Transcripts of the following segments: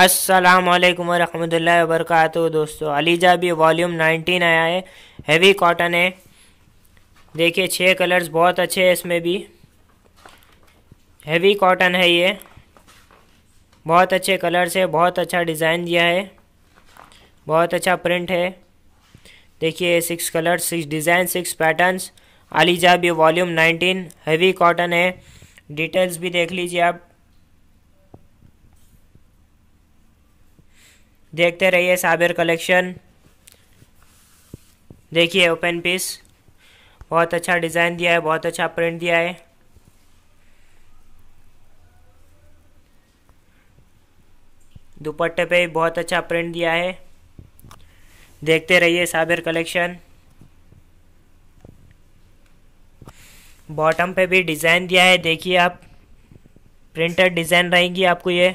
अस्सलाम वालेकुम वरहमतुल्लाहि व बरकातहू दोस्तों अलीजा भी वॉल्यूम 19 आया है हेवी कॉटन है देखिए छः कलर्स बहुत अच्छे हैं इसमें भी हेवी कॉटन है ये बहुत अच्छे कलर्स है बहुत अच्छा डिज़ाइन दिया है बहुत अच्छा प्रिंट है देखिए six colours six design six patterns Aliza भी वॉल्यूम 19 हेवी कॉटन है डिटेल्स भी देख लीजिए आप देखते रहिए साबिर कलेक्शन देखिए ओपन पीस बहुत अच्छा डिज़ाइन दिया है बहुत अच्छा प्रिंट दिया है दुपट्टे पे बहुत अच्छा प्रिंट दिया है देखते रहिए साबिर कलेक्शन बॉटम पे भी डिज़ाइन दिया है देखिए आप प्रिंटेड डिज़ाइन रहेगी आपको ये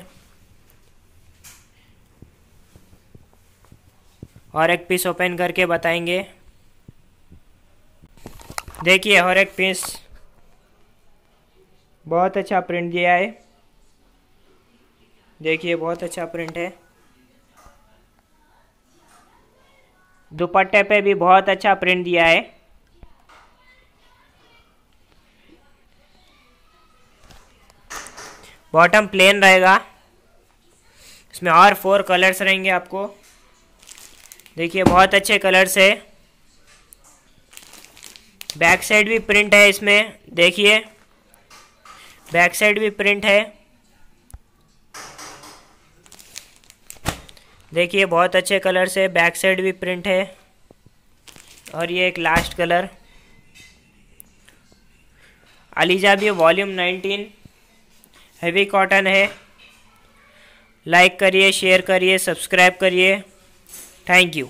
और एक पीस ओपन करके बताएंगे देखिए और एक पीस बहुत अच्छा प्रिंट दिया है देखिए बहुत अच्छा प्रिंट है दुपट्टे पे भी बहुत अच्छा प्रिंट दिया है बॉटम प्लेन रहेगा इसमें और फोर कलर्स रहेंगे आपको देखिए बहुत अच्छे कलर्स है बैक साइड भी प्रिंट है इसमें देखिए बैक साइड भी प्रिंट है देखिए बहुत अच्छे कलर से बैक साइड भी प्रिंट है और ये एक लास्ट कलर अलीजा भी वॉल्यूम 19 हैवी कॉटन है लाइक करिए शेयर करिए सब्सक्राइब करिए Thank you.